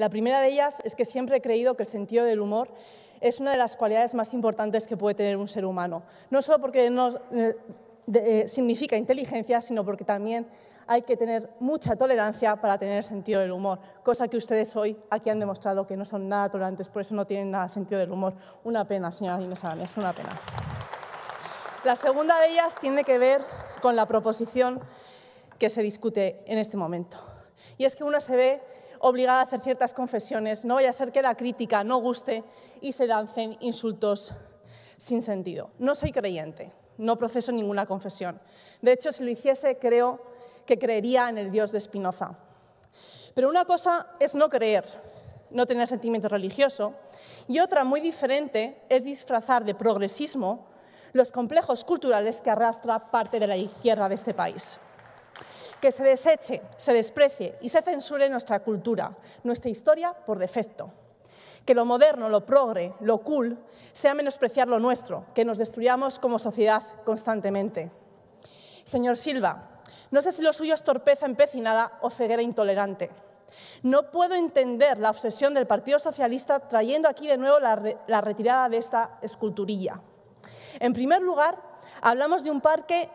La primera de ellas es que siempre he creído que el sentido del humor es una de las cualidades más importantes que puede tener un ser humano, no solo porque eh, eh, significa inteligencia, sino porque también hay que tener mucha tolerancia para tener sentido del humor, cosa que ustedes hoy aquí han demostrado que no son nada tolerantes, por eso no tienen nada sentido del humor. Una pena, señora Inés es una pena. La segunda de ellas tiene que ver con la proposición que se discute en este momento. Y es que uno se ve obligada a hacer ciertas confesiones, no vaya a ser que la crítica no guste y se lancen insultos sin sentido. No soy creyente, no proceso ninguna confesión. De hecho, si lo hiciese, creo que creería en el Dios de Spinoza. Pero una cosa es no creer, no tener sentimiento religioso, y otra muy diferente es disfrazar de progresismo los complejos culturales que arrastra parte de la izquierda de este país que se deseche, se desprecie y se censure nuestra cultura, nuestra historia por defecto. Que lo moderno, lo progre, lo cool, sea menospreciar lo nuestro, que nos destruyamos como sociedad constantemente. Señor Silva, no sé si lo suyo es torpeza empecinada o ceguera intolerante. No puedo entender la obsesión del Partido Socialista trayendo aquí de nuevo la, retirada de esta esculturilla. En primer lugar, hablamos de un parque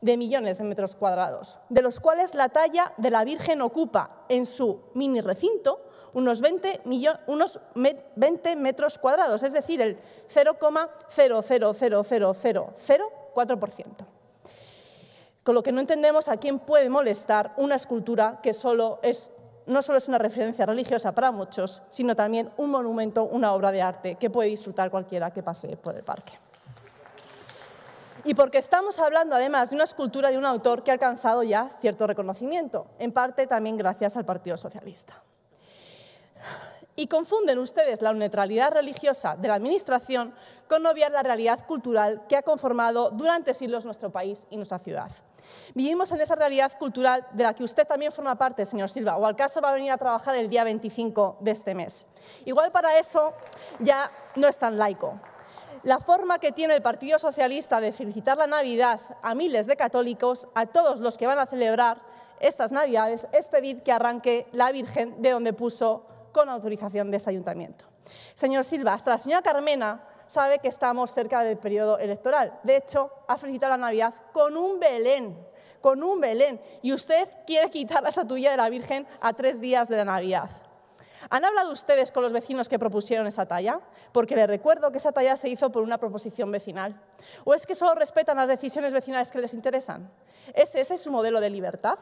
de millones de metros cuadrados, de los cuales la talla de la Virgen ocupa en su mini recinto unos 20, unos 20 metros cuadrados, es decir, el 0,0000004%. Con lo que no entendemos a quién puede molestar una escultura que solo es, no solo es una referencia religiosa para muchos, sino también un monumento, una obra de arte que puede disfrutar cualquiera que pase por el parque y porque estamos hablando además de una escultura de un autor que ha alcanzado ya cierto reconocimiento, en parte también gracias al Partido Socialista. Y confunden ustedes la neutralidad religiosa de la Administración con no obviar la realidad cultural que ha conformado durante siglos nuestro país y nuestra ciudad. Vivimos en esa realidad cultural de la que usted también forma parte, señor Silva, o al caso va a venir a trabajar el día 25 de este mes. Igual para eso ya no es tan laico la forma que tiene el Partido Socialista de felicitar la Navidad a miles de católicos, a todos los que van a celebrar estas Navidades, es pedir que arranque la Virgen de donde puso con autorización de este ayuntamiento. Señor Silva, hasta la señora Carmena sabe que estamos cerca del periodo electoral. De hecho, ha felicitado la Navidad con un Belén, con un Belén. Y usted quiere quitar la estatuilla de la Virgen a tres días de la Navidad. ¿Han hablado ustedes con los vecinos que propusieron esa talla? Porque les recuerdo que esa talla se hizo por una proposición vecinal. ¿O es que solo respetan las decisiones vecinales que les interesan? ¿Ese ¿Es su modelo de libertad?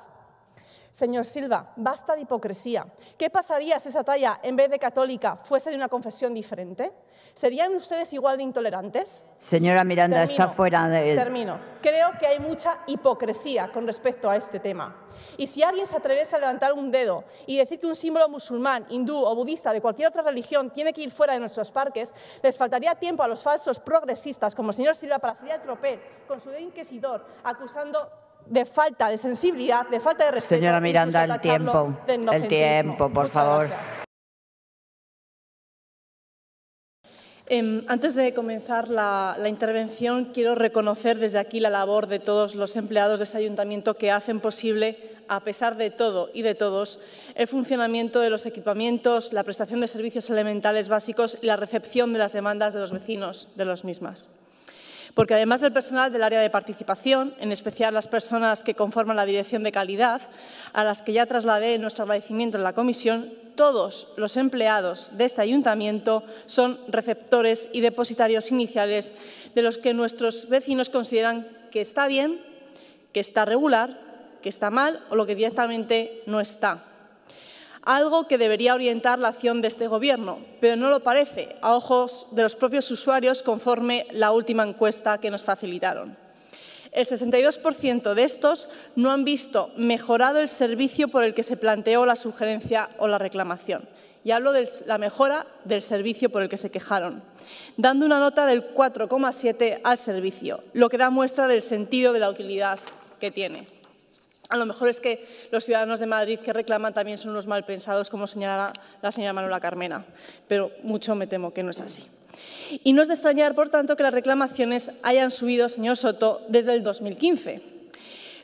Señor Silva, basta de hipocresía. ¿Qué pasaría si esa talla, en vez de católica, fuese de una confesión diferente? ¿Serían ustedes igual de intolerantes? Señora Miranda, está fuera de... Termino. Creo que hay mucha hipocresía con respecto a este tema. Y si alguien se atreviese a levantar un dedo y decir que un símbolo musulmán, hindú o budista de cualquier otra religión tiene que ir fuera de nuestros parques, les faltaría tiempo a los falsos progresistas como el señor Silva para salir al tropel con su dedo inquisidor acusando de falta de sensibilidad, de falta de respeto. Señora Miranda, el tiempo, el tiempo, por favor. Em, antes de comenzar la, intervención, quiero reconocer desde aquí la labor de todos los empleados de ese ayuntamiento que hacen posible, a pesar de todo y de todos, el funcionamiento de los equipamientos, la prestación de servicios elementales básicos y la recepción de las demandas de los vecinos de las mismas porque además del personal del área de participación, en especial las personas que conforman la Dirección de Calidad, a las que ya trasladé nuestro agradecimiento en la comisión, todos los empleados de este ayuntamiento son receptores y depositarios iniciales de los que nuestros vecinos consideran que está bien, que está regular, que está mal o lo que directamente no está algo que debería orientar la acción de este Gobierno, pero no lo parece a ojos de los propios usuarios conforme la última encuesta que nos facilitaron. El 62% de estos no han visto mejorado el servicio por el que se planteó la sugerencia o la reclamación. Y hablo de la mejora del servicio por el que se quejaron, dando una nota del 4,7 al servicio, lo que da muestra del sentido de la utilidad que tiene. A lo mejor es que los ciudadanos de Madrid que reclaman también son unos mal pensados, como señalará la señora Manuela Carmena, pero mucho me temo que no es así. Y no es de extrañar, por tanto, que las reclamaciones hayan subido, señor Soto, desde el 2015.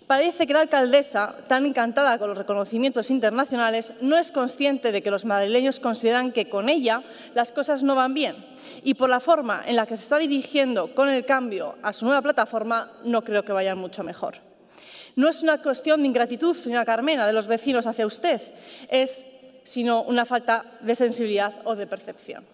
Parece que la alcaldesa, tan encantada con los reconocimientos internacionales, no es consciente de que los madrileños consideran que con ella las cosas no van bien y por la forma en la que se está dirigiendo con el cambio a su nueva plataforma no creo que vayan mucho mejor. No es una cuestión de ingratitud, señora Carmena, de los vecinos hacia usted, es sino una falta de sensibilidad o de percepción.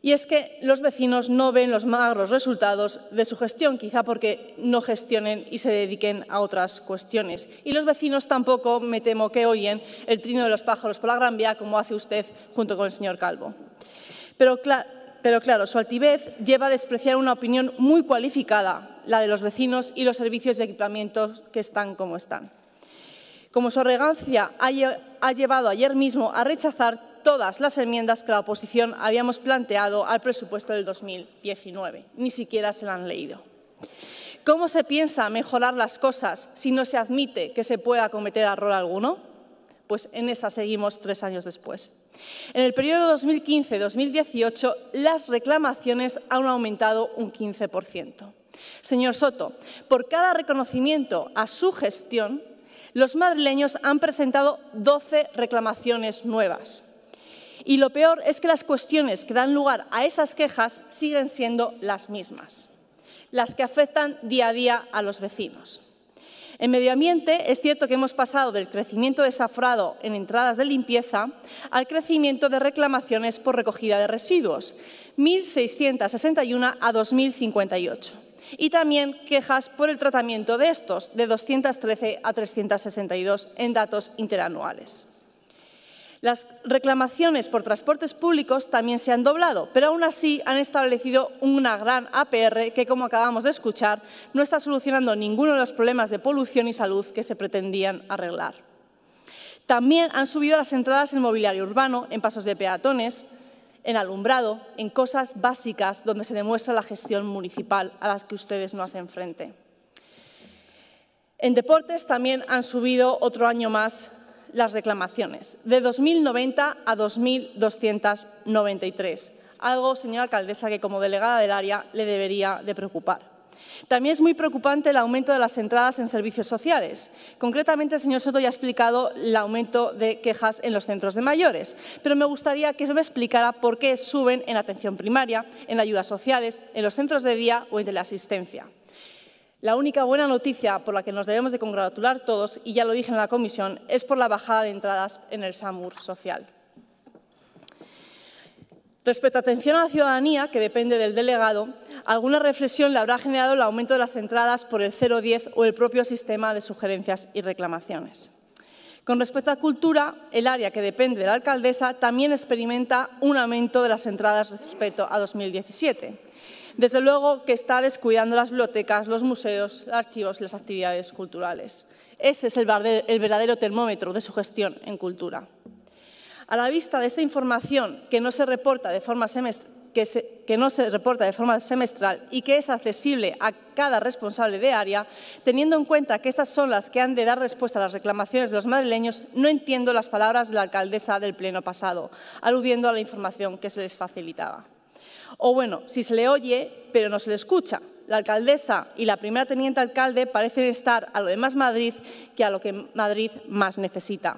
Y es que los vecinos no ven los magros resultados de su gestión, quizá porque no gestionen y se dediquen a otras cuestiones. Y los vecinos tampoco, me temo, que oyen el trino de los pájaros por la Gran Vía, como hace usted junto con el señor Calvo. Pero, pero claro, su altivez lleva a despreciar una opinión muy cualificada la de los vecinos y los servicios de equipamientos que están como están. Como su arrogancia ha llevado ayer mismo a rechazar todas las enmiendas que la oposición habíamos planteado al presupuesto del 2019. Ni siquiera se la han leído. ¿Cómo se piensa mejorar las cosas si no se admite que se pueda cometer error alguno? Pues en esa seguimos tres años después. En el periodo 2015-2018, las reclamaciones han aumentado un 15%. Señor Soto, por cada reconocimiento a su gestión, los madrileños han presentado 12 reclamaciones nuevas. Y lo peor es que las cuestiones que dan lugar a esas quejas siguen siendo las mismas, las que afectan día a día a los vecinos. En medio ambiente es cierto que hemos pasado del crecimiento desafrado en entradas de limpieza al crecimiento de reclamaciones por recogida de residuos, 1.661 a 2.058 y también quejas por el tratamiento de estos, de 213 a 362 en datos interanuales. Las reclamaciones por transportes públicos también se han doblado, pero aún así han establecido una gran APR que, como acabamos de escuchar, no está solucionando ninguno de los problemas de polución y salud que se pretendían arreglar. También han subido las entradas en mobiliario urbano, en pasos de peatones, en alumbrado, en cosas básicas donde se demuestra la gestión municipal a las que ustedes no hacen frente. En deportes también han subido otro año más las reclamaciones, de 2.090 a 2.293, algo, señora alcaldesa, que como delegada del área le debería de preocupar. También es muy preocupante el aumento de las entradas en servicios sociales. Concretamente, el señor Soto ya ha explicado el aumento de quejas en los centros de mayores, pero me gustaría que se me explicara por qué suben en atención primaria, en ayudas sociales, en los centros de día o en la asistencia. La única buena noticia por la que nos debemos de congratular todos, y ya lo dije en la comisión, es por la bajada de entradas en el SAMUR social. Respecto a atención a la ciudadanía, que depende del delegado, alguna reflexión le habrá generado el aumento de las entradas por el 010 o el propio sistema de sugerencias y reclamaciones. Con respecto a cultura, el área que depende de la alcaldesa también experimenta un aumento de las entradas respecto a 2017. Desde luego que está descuidando las bibliotecas, los museos, los archivos y las actividades culturales. Ese es el verdadero termómetro de su gestión en cultura. A la vista de esta información, que no se reporta de forma semestral, que, no se reporta de forma semestral y que es accesible a cada responsable de área, teniendo en cuenta que estas son las que han de dar respuesta a las reclamaciones de los madrileños, no entiendo las palabras de la alcaldesa del pleno pasado, aludiendo a la información que se les facilitaba. O bueno, si se le oye, pero no se le escucha. La alcaldesa y la primera teniente alcalde parecen estar a lo de más Madrid que a lo que Madrid más necesita.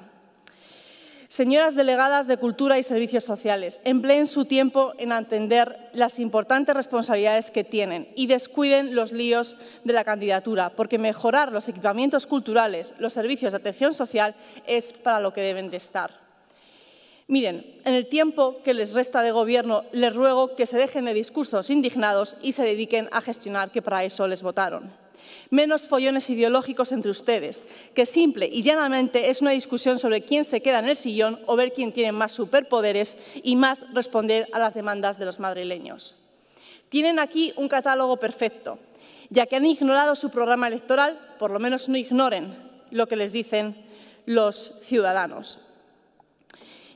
Señoras delegadas de Cultura y Servicios Sociales, empleen su tiempo en atender las importantes responsabilidades que tienen y descuiden los líos de la candidatura, porque mejorar los equipamientos culturales, los servicios de atención social, es para lo que deben de estar. Miren, en el tiempo que les resta de gobierno, les ruego que se dejen de discursos indignados y se dediquen a gestionar, que para eso les votaron. Menos follones ideológicos entre ustedes, que simple y llanamente es una discusión sobre quién se queda en el sillón o ver quién tiene más superpoderes y más responder a las demandas de los madrileños. Tienen aquí un catálogo perfecto, ya que han ignorado su programa electoral, por lo menos no ignoren lo que les dicen los ciudadanos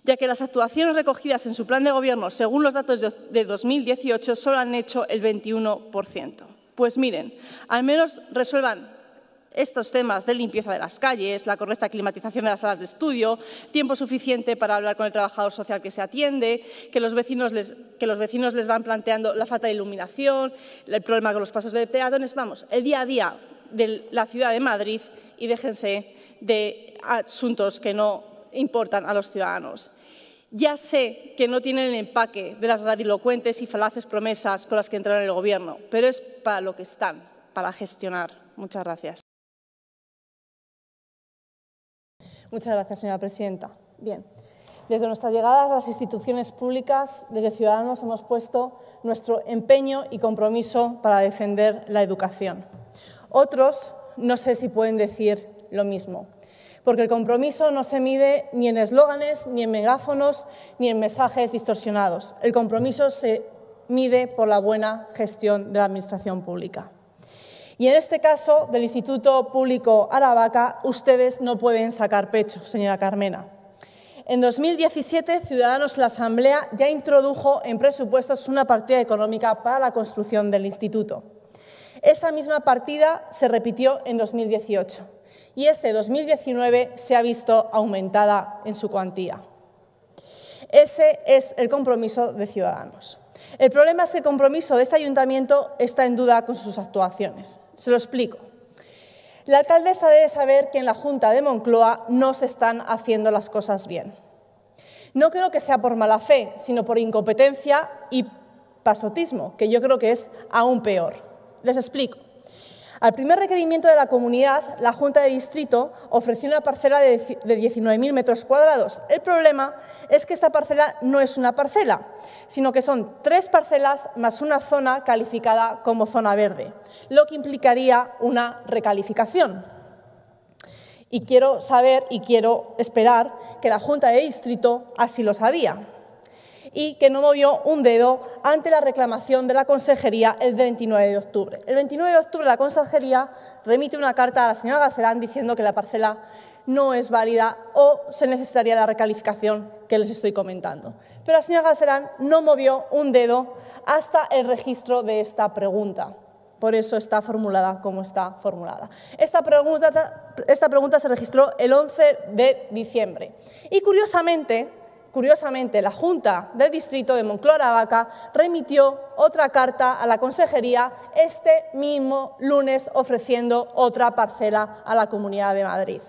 ya que las actuaciones recogidas en su plan de gobierno, según los datos de 2018, solo han hecho el 21%. Pues miren, al menos resuelvan estos temas de limpieza de las calles, la correcta climatización de las salas de estudio, tiempo suficiente para hablar con el trabajador social que se atiende, que los vecinos les, van planteando la falta de iluminación, el problema con los pasos de peatones, vamos, el día a día de la ciudad de Madrid y déjense de asuntos que no importan a los ciudadanos. Ya sé que no tienen el empaque de las gradilocuentes y falaces promesas con las que entraron en el Gobierno, pero es para lo que están, para gestionar. Muchas gracias. Muchas gracias, señora presidenta. Bien, desde nuestras llegadas a las instituciones públicas, desde Ciudadanos hemos puesto nuestro empeño y compromiso para defender la educación. Otros no sé si pueden decir lo mismo porque el compromiso no se mide ni en eslóganes, ni en megáfonos, ni en mensajes distorsionados. El compromiso se mide por la buena gestión de la Administración pública. Y en este caso del Instituto Público Aravaca, ustedes no pueden sacar pecho, señora Carmena. En 2017, Ciudadanos la Asamblea ya introdujo en presupuestos una partida económica para la construcción del instituto. Esa misma partida se repitió en 2018 y este 2019 se ha visto aumentada en su cuantía. Ese es el compromiso de Ciudadanos. El problema es que el compromiso de este ayuntamiento está en duda con sus actuaciones. Se lo explico. La alcaldesa debe saber que en la Junta de Moncloa no se están haciendo las cosas bien. No creo que sea por mala fe, sino por incompetencia y pasotismo, que yo creo que es aún peor. Les explico. Al primer requerimiento de la comunidad, la Junta de Distrito ofreció una parcela de 19.000 metros cuadrados. El problema es que esta parcela no es una parcela, sino que son tres parcelas más una zona calificada como zona verde, lo que implicaría una recalificación. Y quiero saber y quiero esperar que la Junta de Distrito así lo sabía y que no movió un dedo ante la reclamación de la Consejería el 29 de octubre. El 29 de octubre la Consejería remite una carta a la señora Gacelán diciendo que la parcela no es válida o se necesitaría la recalificación que les estoy comentando. Pero la señora Gacelán no movió un dedo hasta el registro de esta pregunta. Por eso está formulada como está formulada. Esta pregunta, esta pregunta se registró el 11 de diciembre. Y curiosamente, Curiosamente, la Junta del Distrito de moncloa Vaca remitió otra carta a la Consejería este mismo lunes ofreciendo otra parcela a la Comunidad de Madrid.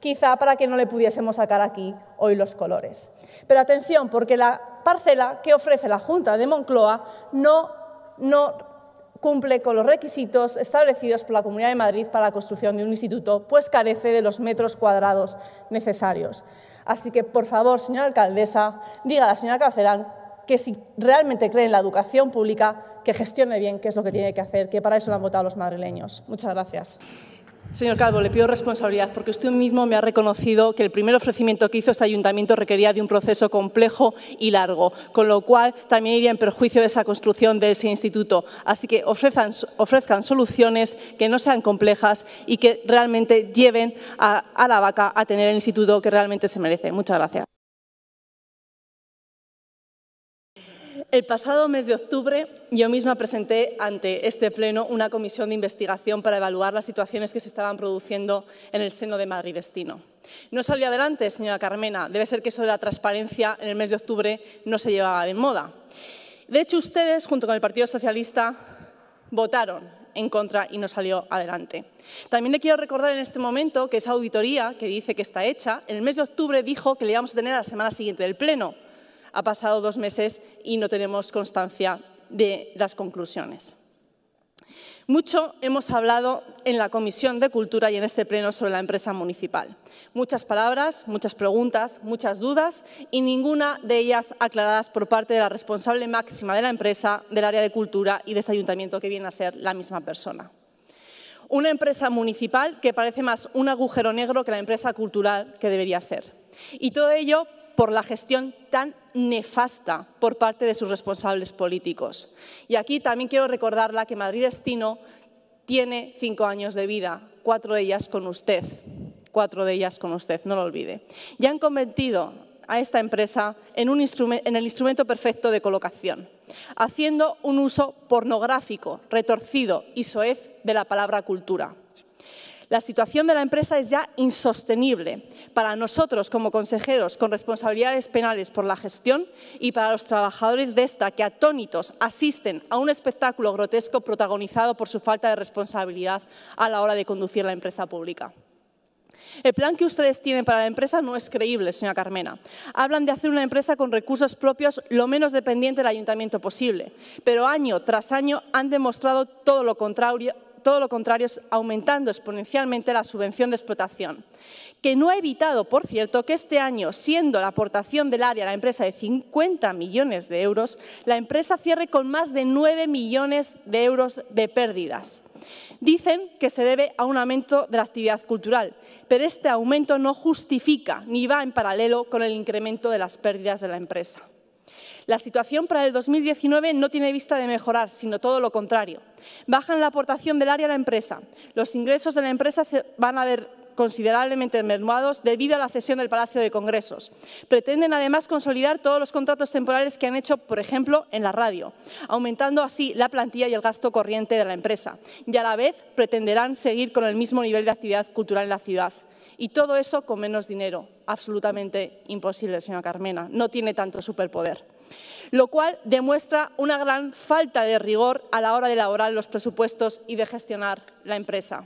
Quizá para que no le pudiésemos sacar aquí hoy los colores. Pero atención, porque la parcela que ofrece la Junta de Moncloa no, no cumple con los requisitos establecidos por la Comunidad de Madrid para la construcción de un instituto, pues carece de los metros cuadrados necesarios. Así que, por favor, señora alcaldesa, diga a la señora Carcelán que si realmente cree en la educación pública, que gestione bien qué es lo que tiene que hacer, que para eso lo han votado los madrileños. Muchas gracias. Señor Calvo, le pido responsabilidad porque usted mismo me ha reconocido que el primer ofrecimiento que hizo este ayuntamiento requería de un proceso complejo y largo, con lo cual también iría en perjuicio de esa construcción de ese instituto. Así que ofrezcan, soluciones que no sean complejas y que realmente lleven a la vaca a tener el instituto que realmente se merece. Muchas gracias. El pasado mes de octubre yo misma presenté ante este Pleno una comisión de investigación para evaluar las situaciones que se estaban produciendo en el seno de Madrid Destino. No salió adelante, señora Carmena. Debe ser que eso de la transparencia en el mes de octubre no se llevaba de moda. De hecho, ustedes, junto con el Partido Socialista, votaron en contra y no salió adelante. También le quiero recordar en este momento que esa auditoría que dice que está hecha, en el mes de octubre dijo que le íbamos a tener la semana siguiente del Pleno. Ha pasado dos meses y no tenemos constancia de las conclusiones. Mucho hemos hablado en la Comisión de Cultura y en este pleno sobre la empresa municipal. Muchas palabras, muchas preguntas, muchas dudas y ninguna de ellas aclaradas por parte de la responsable máxima de la empresa, del área de cultura y de este ayuntamiento que viene a ser la misma persona. Una empresa municipal que parece más un agujero negro que la empresa cultural que debería ser. Y todo ello por la gestión tan nefasta por parte de sus responsables políticos. Y aquí también quiero recordarla que Madrid Destino tiene cinco años de vida, cuatro de ellas con usted, cuatro de ellas con usted, no lo olvide. Y han convertido a esta empresa en, en el instrumento perfecto de colocación, haciendo un uso pornográfico, retorcido y soez de la palabra cultura. La situación de la empresa es ya insostenible para nosotros como consejeros con responsabilidades penales por la gestión y para los trabajadores de esta que atónitos asisten a un espectáculo grotesco protagonizado por su falta de responsabilidad a la hora de conducir la empresa pública. El plan que ustedes tienen para la empresa no es creíble, señora Carmena. Hablan de hacer una empresa con recursos propios lo menos dependiente del ayuntamiento posible, pero año tras año han demostrado todo lo contrario, todo lo contrario, es aumentando exponencialmente la subvención de explotación, que no ha evitado, por cierto, que este año, siendo la aportación del área a la empresa de 50 millones de euros, la empresa cierre con más de 9 millones de euros de pérdidas. Dicen que se debe a un aumento de la actividad cultural, pero este aumento no justifica ni va en paralelo con el incremento de las pérdidas de la empresa. La situación para el 2019 no tiene vista de mejorar, sino todo lo contrario. Bajan la aportación del área a la empresa. Los ingresos de la empresa se van a ver considerablemente mermados debido a la cesión del Palacio de Congresos. Pretenden además consolidar todos los contratos temporales que han hecho, por ejemplo, en la radio, aumentando así la plantilla y el gasto corriente de la empresa. Y a la vez pretenderán seguir con el mismo nivel de actividad cultural en la ciudad. Y todo eso con menos dinero. Absolutamente imposible, señora Carmena. No tiene tanto superpoder. Lo cual demuestra una gran falta de rigor a la hora de elaborar los presupuestos y de gestionar la empresa.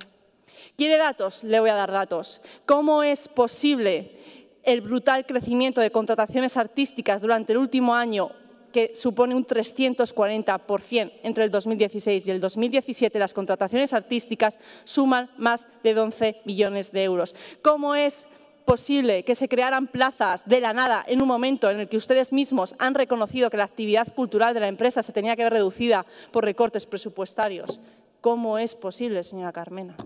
¿Quiere datos? Le voy a dar datos. ¿Cómo es posible el brutal crecimiento de contrataciones artísticas durante el último año que supone un 340% entre el 2016 y el 2017, las contrataciones artísticas suman más de 11 millones de euros. ¿Cómo es posible que se crearan plazas de la nada en un momento en el que ustedes mismos han reconocido que la actividad cultural de la empresa se tenía que ver reducida por recortes presupuestarios? ¿Cómo es posible, señora Carmena?